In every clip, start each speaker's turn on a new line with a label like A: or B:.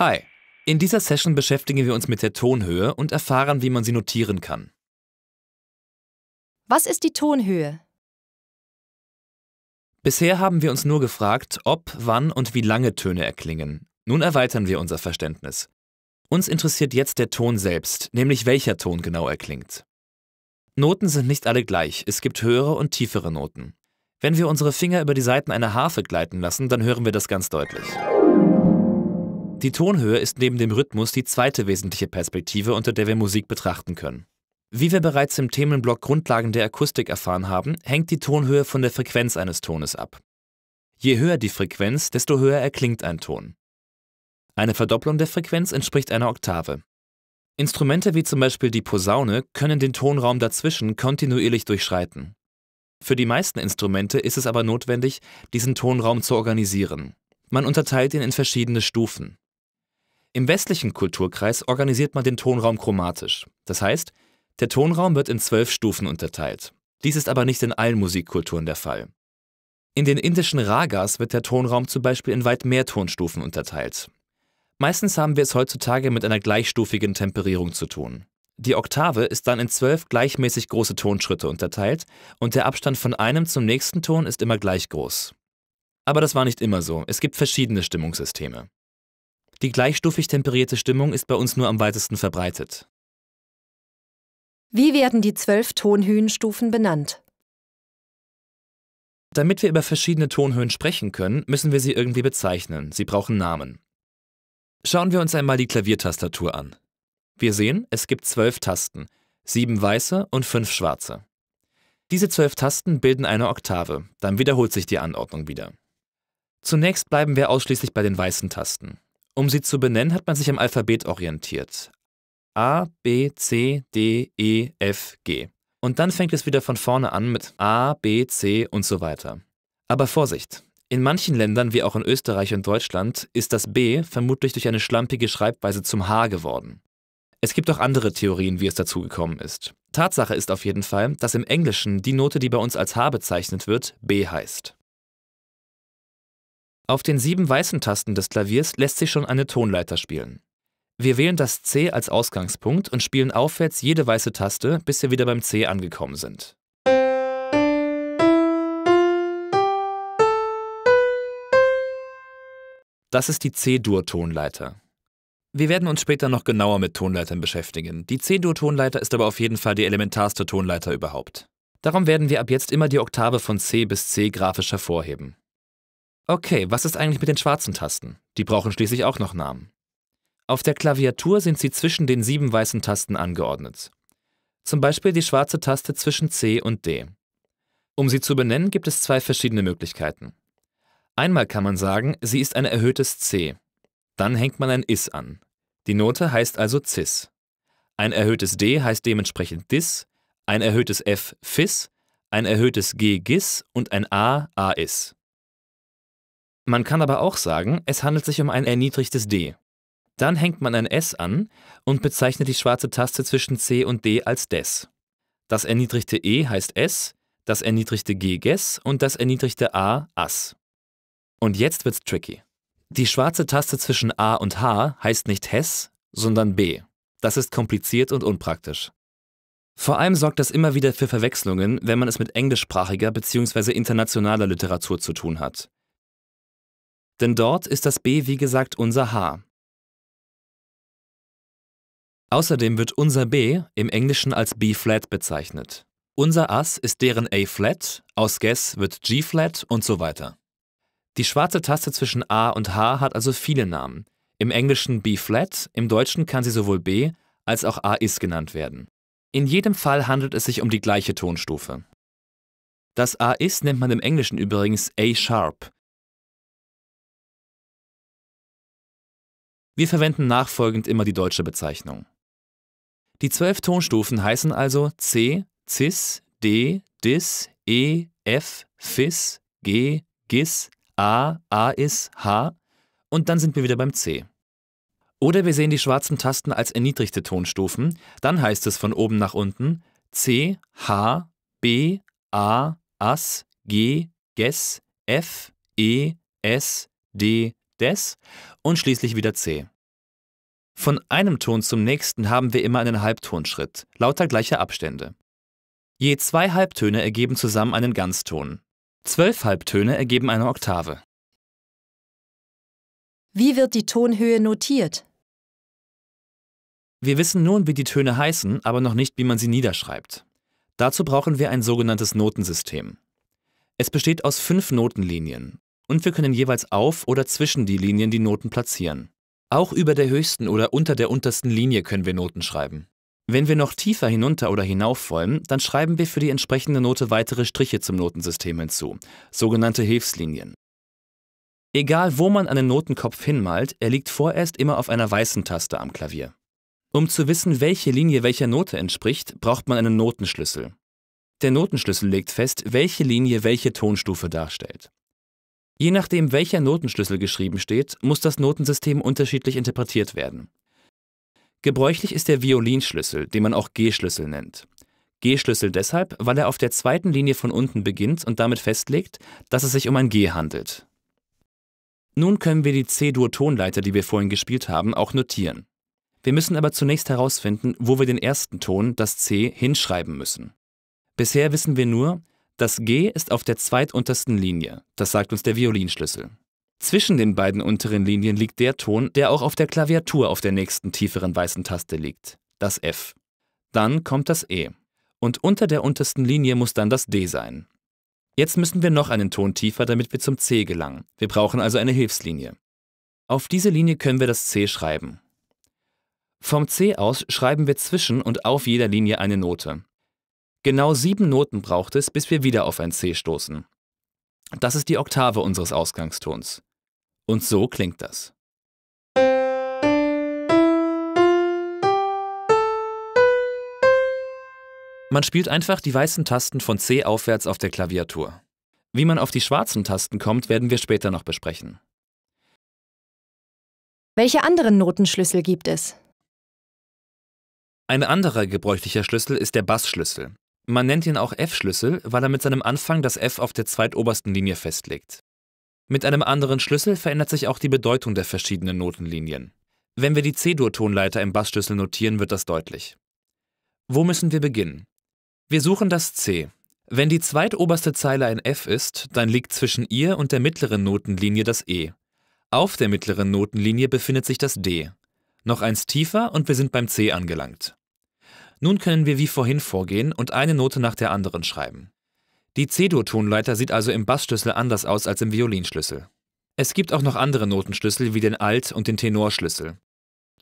A: Hi, in dieser Session beschäftigen wir uns mit der Tonhöhe und erfahren, wie man sie notieren kann. Was ist die Tonhöhe? Bisher haben wir uns nur gefragt, ob, wann und wie lange Töne erklingen. Nun erweitern wir unser Verständnis. Uns interessiert jetzt der Ton selbst, nämlich welcher Ton genau erklingt. Noten sind nicht alle gleich, es gibt höhere und tiefere Noten. Wenn wir unsere Finger über die Seiten einer Harfe gleiten lassen, dann hören wir das ganz deutlich. Die Tonhöhe ist neben dem Rhythmus die zweite wesentliche Perspektive, unter der wir Musik betrachten können. Wie wir bereits im Themenblock Grundlagen der Akustik erfahren haben, hängt die Tonhöhe von der Frequenz eines Tones ab. Je höher die Frequenz, desto höher erklingt ein Ton. Eine Verdopplung der Frequenz entspricht einer Oktave. Instrumente wie zum Beispiel die Posaune können den Tonraum dazwischen kontinuierlich durchschreiten. Für die meisten Instrumente ist es aber notwendig, diesen Tonraum zu organisieren. Man unterteilt ihn in verschiedene Stufen. Im westlichen Kulturkreis organisiert man den Tonraum chromatisch. Das heißt, der Tonraum wird in zwölf Stufen unterteilt. Dies ist aber nicht in allen Musikkulturen der Fall. In den indischen Ragas wird der Tonraum zum Beispiel in weit mehr Tonstufen unterteilt. Meistens haben wir es heutzutage mit einer gleichstufigen Temperierung zu tun. Die Oktave ist dann in zwölf gleichmäßig große Tonschritte unterteilt und der Abstand von einem zum nächsten Ton ist immer gleich groß. Aber das war nicht immer so, es gibt verschiedene Stimmungssysteme. Die gleichstufig temperierte Stimmung ist bei uns nur am weitesten verbreitet. Wie werden die zwölf Tonhöhenstufen benannt? Damit wir über verschiedene Tonhöhen sprechen können, müssen wir sie irgendwie bezeichnen. Sie brauchen Namen. Schauen wir uns einmal die Klaviertastatur an. Wir sehen, es gibt zwölf Tasten, sieben weiße und fünf schwarze. Diese zwölf Tasten bilden eine Oktave, dann wiederholt sich die Anordnung wieder. Zunächst bleiben wir ausschließlich bei den weißen Tasten. Um sie zu benennen, hat man sich am Alphabet orientiert. A, B, C, D, E, F, G. Und dann fängt es wieder von vorne an mit A, B, C und so weiter. Aber Vorsicht! In manchen Ländern, wie auch in Österreich und Deutschland, ist das B vermutlich durch eine schlampige Schreibweise zum H geworden. Es gibt auch andere Theorien, wie es dazu gekommen ist. Tatsache ist auf jeden Fall, dass im Englischen die Note, die bei uns als H bezeichnet wird, B heißt. Auf den sieben weißen Tasten des Klaviers lässt sich schon eine Tonleiter spielen. Wir wählen das C als Ausgangspunkt und spielen aufwärts jede weiße Taste, bis wir wieder beim C angekommen sind. Das ist die C-Dur-Tonleiter. Wir werden uns später noch genauer mit Tonleitern beschäftigen. Die C-Dur-Tonleiter ist aber auf jeden Fall die elementarste Tonleiter überhaupt. Darum werden wir ab jetzt immer die Oktave von C bis C grafisch hervorheben. Okay, was ist eigentlich mit den schwarzen Tasten? Die brauchen schließlich auch noch Namen. Auf der Klaviatur sind sie zwischen den sieben weißen Tasten angeordnet. Zum Beispiel die schwarze Taste zwischen C und D. Um sie zu benennen, gibt es zwei verschiedene Möglichkeiten. Einmal kann man sagen, sie ist ein erhöhtes C. Dann hängt man ein Is an. Die Note heißt also Cis. Ein erhöhtes D heißt dementsprechend Dis, ein erhöhtes F Fis, ein erhöhtes G Gis und ein A Ais. Man kann aber auch sagen, es handelt sich um ein erniedrigtes D. Dann hängt man ein S an und bezeichnet die schwarze Taste zwischen C und D als des. Das erniedrigte E heißt S, das erniedrigte G Ges und das erniedrigte A As. Und jetzt wird's tricky. Die schwarze Taste zwischen A und H heißt nicht Hess, sondern B. Das ist kompliziert und unpraktisch. Vor allem sorgt das immer wieder für Verwechslungen, wenn man es mit englischsprachiger bzw. internationaler Literatur zu tun hat. Denn dort ist das B wie gesagt unser H. Außerdem wird unser B im Englischen als B-flat bezeichnet. Unser Ass ist deren A-flat, aus Guess wird G-flat und so weiter. Die schwarze Taste zwischen A und H hat also viele Namen. Im Englischen B-flat, im Deutschen kann sie sowohl B als auch A-is genannt werden. In jedem Fall handelt es sich um die gleiche Tonstufe. Das A-is nennt man im Englischen übrigens A-sharp, Wir verwenden nachfolgend immer die deutsche Bezeichnung. Die zwölf Tonstufen heißen also C, Cis, D, Dis, E, F, Fis, G, Gis, A, Ais, H und dann sind wir wieder beim C. Oder wir sehen die schwarzen Tasten als erniedrigte Tonstufen, dann heißt es von oben nach unten C, H, B, A, As, G, Ges, F, E, S, D, des und schließlich wieder C. Von einem Ton zum nächsten haben wir immer einen Halbtonschritt, lauter gleicher Abstände. Je zwei Halbtöne ergeben zusammen einen Ganzton. Zwölf Halbtöne ergeben eine Oktave. Wie wird die Tonhöhe notiert? Wir wissen nun, wie die Töne heißen, aber noch nicht, wie man sie niederschreibt. Dazu brauchen wir ein sogenanntes Notensystem. Es besteht aus fünf Notenlinien und wir können jeweils auf oder zwischen die Linien die Noten platzieren. Auch über der höchsten oder unter der untersten Linie können wir Noten schreiben. Wenn wir noch tiefer hinunter oder hinauf wollen, dann schreiben wir für die entsprechende Note weitere Striche zum Notensystem hinzu, sogenannte Hilfslinien. Egal wo man einen Notenkopf hinmalt, er liegt vorerst immer auf einer weißen Taste am Klavier. Um zu wissen, welche Linie welcher Note entspricht, braucht man einen Notenschlüssel. Der Notenschlüssel legt fest, welche Linie welche Tonstufe darstellt. Je nachdem, welcher Notenschlüssel geschrieben steht, muss das Notensystem unterschiedlich interpretiert werden. Gebräuchlich ist der Violinschlüssel, den man auch G-Schlüssel nennt. G-Schlüssel deshalb, weil er auf der zweiten Linie von unten beginnt und damit festlegt, dass es sich um ein G handelt. Nun können wir die C-Dur-Tonleiter, die wir vorhin gespielt haben, auch notieren. Wir müssen aber zunächst herausfinden, wo wir den ersten Ton, das C, hinschreiben müssen. Bisher wissen wir nur, das G ist auf der zweituntersten Linie, das sagt uns der Violinschlüssel. Zwischen den beiden unteren Linien liegt der Ton, der auch auf der Klaviatur auf der nächsten tieferen weißen Taste liegt, das F. Dann kommt das E. Und unter der untersten Linie muss dann das D sein. Jetzt müssen wir noch einen Ton tiefer, damit wir zum C gelangen. Wir brauchen also eine Hilfslinie. Auf diese Linie können wir das C schreiben. Vom C aus schreiben wir zwischen und auf jeder Linie eine Note. Genau sieben Noten braucht es, bis wir wieder auf ein C stoßen. Das ist die Oktave unseres Ausgangstons. Und so klingt das. Man spielt einfach die weißen Tasten von C aufwärts auf der Klaviatur. Wie man auf die schwarzen Tasten kommt, werden wir später noch besprechen. Welche anderen Notenschlüssel gibt es? Ein anderer gebräuchlicher Schlüssel ist der Bassschlüssel. Man nennt ihn auch F-Schlüssel, weil er mit seinem Anfang das F auf der zweitobersten Linie festlegt. Mit einem anderen Schlüssel verändert sich auch die Bedeutung der verschiedenen Notenlinien. Wenn wir die C-Dur-Tonleiter im Bassschlüssel notieren, wird das deutlich. Wo müssen wir beginnen? Wir suchen das C. Wenn die zweitoberste Zeile ein F ist, dann liegt zwischen ihr und der mittleren Notenlinie das E. Auf der mittleren Notenlinie befindet sich das D. Noch eins tiefer und wir sind beim C angelangt. Nun können wir wie vorhin vorgehen und eine Note nach der anderen schreiben. Die C-Dur-Tonleiter sieht also im Bassschlüssel anders aus als im Violinschlüssel. Es gibt auch noch andere Notenschlüssel wie den Alt- und den Tenorschlüssel.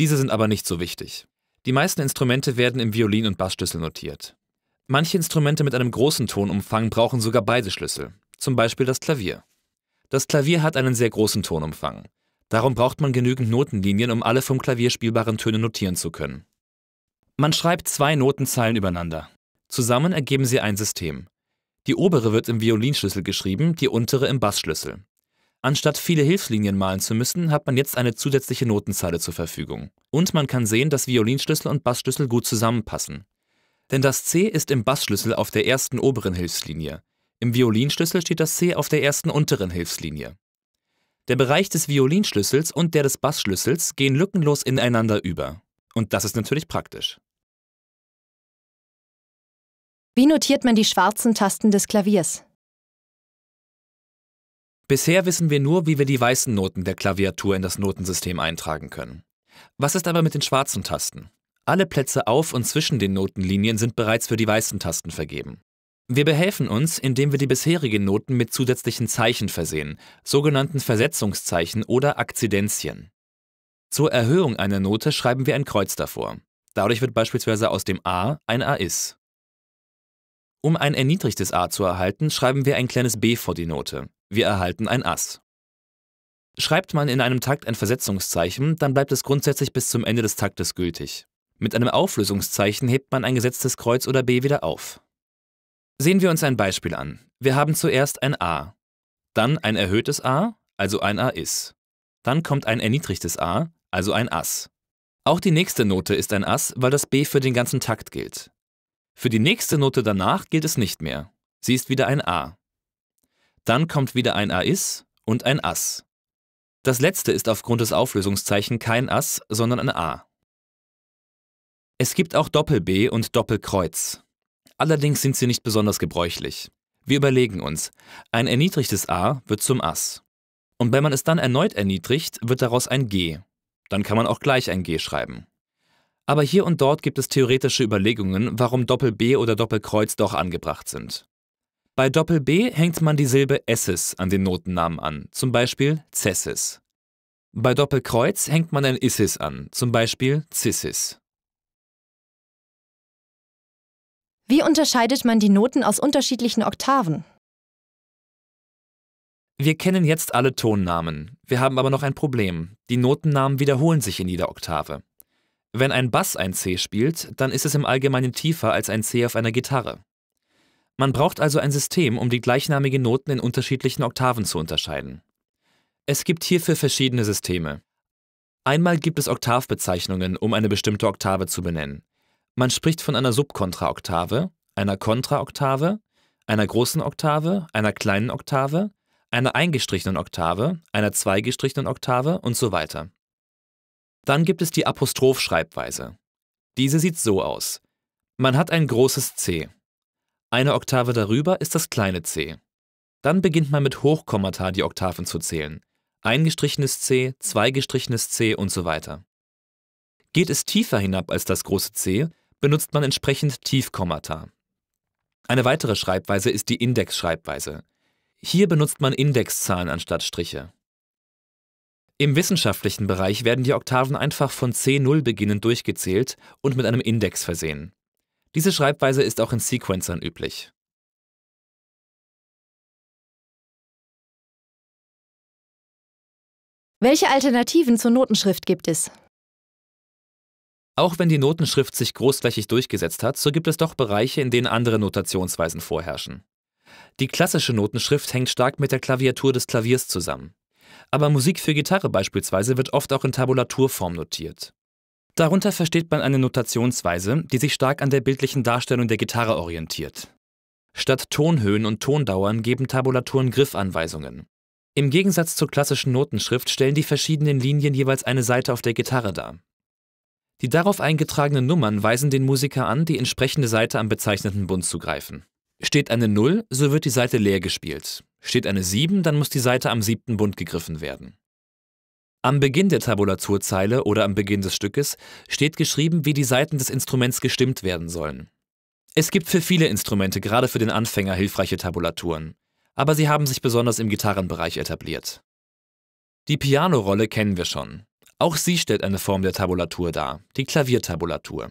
A: Diese sind aber nicht so wichtig. Die meisten Instrumente werden im Violin- und Bassschlüssel notiert. Manche Instrumente mit einem großen Tonumfang brauchen sogar beide Schlüssel, zum Beispiel das Klavier. Das Klavier hat einen sehr großen Tonumfang. Darum braucht man genügend Notenlinien, um alle vom Klavier spielbaren Töne notieren zu können. Man schreibt zwei Notenzeilen übereinander. Zusammen ergeben sie ein System. Die obere wird im Violinschlüssel geschrieben, die untere im Bassschlüssel. Anstatt viele Hilfslinien malen zu müssen, hat man jetzt eine zusätzliche Notenzeile zur Verfügung. Und man kann sehen, dass Violinschlüssel und Bassschlüssel gut zusammenpassen. Denn das C ist im Bassschlüssel auf der ersten oberen Hilfslinie. Im Violinschlüssel steht das C auf der ersten unteren Hilfslinie. Der Bereich des Violinschlüssels und der des Bassschlüssels gehen lückenlos ineinander über. Und das ist natürlich praktisch. Wie notiert man die schwarzen Tasten des Klaviers? Bisher wissen wir nur, wie wir die weißen Noten der Klaviatur in das Notensystem eintragen können. Was ist aber mit den schwarzen Tasten? Alle Plätze auf und zwischen den Notenlinien sind bereits für die weißen Tasten vergeben. Wir behelfen uns, indem wir die bisherigen Noten mit zusätzlichen Zeichen versehen, sogenannten Versetzungszeichen oder Akzidenzien. Zur Erhöhung einer Note schreiben wir ein Kreuz davor. Dadurch wird beispielsweise aus dem A ein A ist. Um ein erniedrigtes a zu erhalten, schreiben wir ein kleines b vor die Note. Wir erhalten ein Ass. Schreibt man in einem Takt ein Versetzungszeichen, dann bleibt es grundsätzlich bis zum Ende des Taktes gültig. Mit einem Auflösungszeichen hebt man ein gesetztes Kreuz oder B wieder auf. Sehen wir uns ein Beispiel an. Wir haben zuerst ein A, dann ein erhöhtes A, also ein A ist. Dann kommt ein erniedrigtes A, also ein Ass. Auch die nächste Note ist ein Ass, weil das B für den ganzen Takt gilt. Für die nächste Note danach gilt es nicht mehr. Sie ist wieder ein A. Dann kommt wieder ein Ais und ein As. Das letzte ist aufgrund des Auflösungszeichen kein As, sondern ein A. Es gibt auch Doppel-B und Doppelkreuz. Allerdings sind sie nicht besonders gebräuchlich. Wir überlegen uns, ein erniedrigtes A wird zum As. Und wenn man es dann erneut erniedrigt, wird daraus ein G. Dann kann man auch gleich ein G schreiben. Aber hier und dort gibt es theoretische Überlegungen, warum Doppel-B oder Doppelkreuz doch angebracht sind. Bei Doppel-B hängt man die Silbe esses an den Notennamen an, zum Beispiel cessis. Bei Doppelkreuz hängt man ein issis an, zum Beispiel cissis. Wie unterscheidet man die Noten aus unterschiedlichen Oktaven? Wir kennen jetzt alle Tonnamen. Wir haben aber noch ein Problem. Die Notennamen wiederholen sich in jeder Oktave. Wenn ein Bass ein C spielt, dann ist es im Allgemeinen tiefer als ein C auf einer Gitarre. Man braucht also ein System, um die gleichnamigen Noten in unterschiedlichen Oktaven zu unterscheiden. Es gibt hierfür verschiedene Systeme. Einmal gibt es Oktavbezeichnungen, um eine bestimmte Oktave zu benennen. Man spricht von einer Subkontraoktave, einer Kontraoktave, einer großen Oktave, einer kleinen Oktave, einer eingestrichenen Oktave, einer zweigestrichenen Oktave und so weiter. Dann gibt es die Apostroph-Schreibweise. Diese sieht so aus. Man hat ein großes C. Eine Oktave darüber ist das kleine c. Dann beginnt man mit Hochkommata die Oktaven zu zählen. Ein gestrichenes c, zwei gestrichenes c und so weiter. Geht es tiefer hinab als das große C, benutzt man entsprechend Tiefkommata. Eine weitere Schreibweise ist die Indexschreibweise. Hier benutzt man Indexzahlen anstatt Striche. Im wissenschaftlichen Bereich werden die Oktaven einfach von C0 beginnend durchgezählt und mit einem Index versehen. Diese Schreibweise ist auch in Sequencern üblich. Welche Alternativen zur Notenschrift gibt es? Auch wenn die Notenschrift sich großflächig durchgesetzt hat, so gibt es doch Bereiche, in denen andere Notationsweisen vorherrschen. Die klassische Notenschrift hängt stark mit der Klaviatur des Klaviers zusammen aber Musik für Gitarre beispielsweise wird oft auch in Tabulaturform notiert. Darunter versteht man eine Notationsweise, die sich stark an der bildlichen Darstellung der Gitarre orientiert. Statt Tonhöhen und Tondauern geben Tabulaturen Griffanweisungen. Im Gegensatz zur klassischen Notenschrift stellen die verschiedenen Linien jeweils eine Seite auf der Gitarre dar. Die darauf eingetragenen Nummern weisen den Musiker an, die entsprechende Seite am bezeichneten Bund zu greifen. Steht eine Null, so wird die Seite leer gespielt. Steht eine 7, dann muss die Seite am siebten Bund gegriffen werden. Am Beginn der Tabulaturzeile oder am Beginn des Stückes steht geschrieben, wie die Seiten des Instruments gestimmt werden sollen. Es gibt für viele Instrumente, gerade für den Anfänger, hilfreiche Tabulaturen, aber sie haben sich besonders im Gitarrenbereich etabliert. Die Pianorolle kennen wir schon. Auch sie stellt eine Form der Tabulatur dar, die Klaviertabulatur.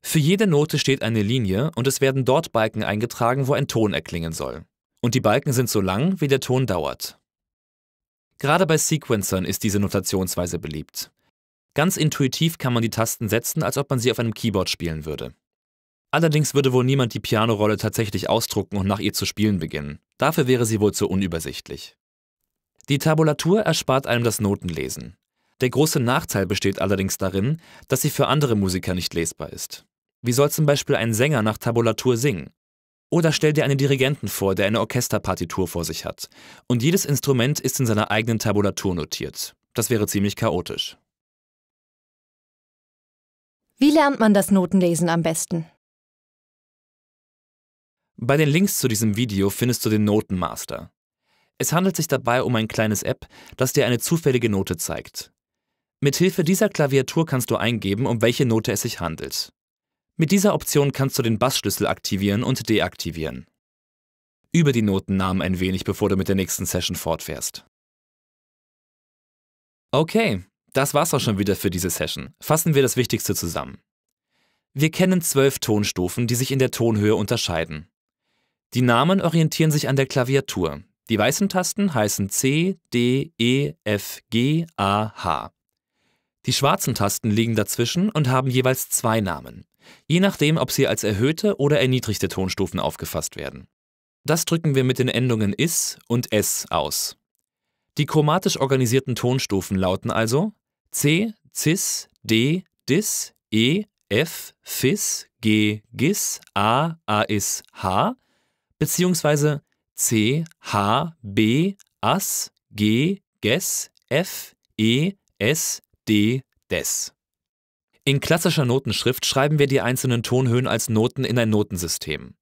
A: Für jede Note steht eine Linie und es werden dort Balken eingetragen, wo ein Ton erklingen soll und die Balken sind so lang, wie der Ton dauert. Gerade bei Sequencern ist diese Notationsweise beliebt. Ganz intuitiv kann man die Tasten setzen, als ob man sie auf einem Keyboard spielen würde. Allerdings würde wohl niemand die Pianorolle tatsächlich ausdrucken und nach ihr zu spielen beginnen. Dafür wäre sie wohl zu unübersichtlich. Die Tabulatur erspart einem das Notenlesen. Der große Nachteil besteht allerdings darin, dass sie für andere Musiker nicht lesbar ist. Wie soll zum Beispiel ein Sänger nach Tabulatur singen? Oder stell dir einen Dirigenten vor, der eine Orchesterpartitur vor sich hat. Und jedes Instrument ist in seiner eigenen Tabulatur notiert. Das wäre ziemlich chaotisch. Wie lernt man das Notenlesen am besten? Bei den Links zu diesem Video findest du den Notenmaster. Es handelt sich dabei um ein kleines App, das dir eine zufällige Note zeigt. Mithilfe dieser Klaviatur kannst du eingeben, um welche Note es sich handelt. Mit dieser Option kannst du den Bassschlüssel aktivieren und deaktivieren. Über die Notennamen ein wenig, bevor du mit der nächsten Session fortfährst. Okay, das war's auch schon wieder für diese Session. Fassen wir das Wichtigste zusammen. Wir kennen zwölf Tonstufen, die sich in der Tonhöhe unterscheiden. Die Namen orientieren sich an der Klaviatur. Die weißen Tasten heißen C, D, E, F, G, A, H. Die schwarzen Tasten liegen dazwischen und haben jeweils zwei Namen je nachdem, ob sie als erhöhte oder erniedrigte Tonstufen aufgefasst werden. Das drücken wir mit den Endungen is und s aus. Die chromatisch organisierten Tonstufen lauten also c, cis, d, dis, e, f, fis, g, gis, a, ais, h, beziehungsweise c, h, b, as, g, ges, f, e, s, d, des. In klassischer Notenschrift schreiben wir die einzelnen Tonhöhen als Noten in ein Notensystem.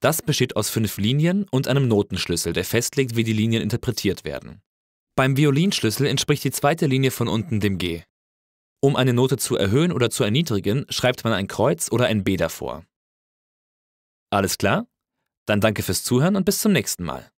A: Das besteht aus fünf Linien und einem Notenschlüssel, der festlegt, wie die Linien interpretiert werden. Beim Violinschlüssel entspricht die zweite Linie von unten dem G. Um eine Note zu erhöhen oder zu erniedrigen, schreibt man ein Kreuz oder ein B davor. Alles klar? Dann danke fürs Zuhören und bis zum nächsten Mal.